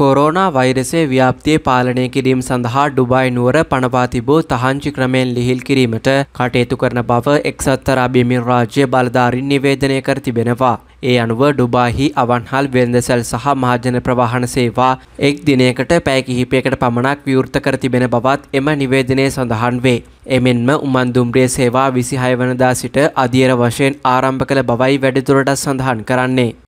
Corona වෛරසේ ව්‍යාප්තිය පාලනය කිරීම සඳහා ඩුබයි නුවර පනවා තිබූ තහංචි ක්‍රමයෙන් ලිහිල් කිරීමට කටයුතු කරන බව එක්සත්තර අභිමින් රාජ්‍ය බලධාරින් නිවේදනය කර තිබෙනවා. ඒ අනුව ඩුබාහි අවන්හල් වෙළඳසැල් සහ මහජන ප්‍රවාහන සේවා එක් දිනයකට පැය කිහිපයකට පමණක් විවෘත කර තිබෙන බවත් එම නිවේදනය සඳහන් වේ. එමෙන්ම උමන්දුම්රිය සේවා 26 වනදා සිට අධියර වශයෙන් ආරම්භ කළ බවයි වැඩිදුරටත් සඳහන් කරන්නේ.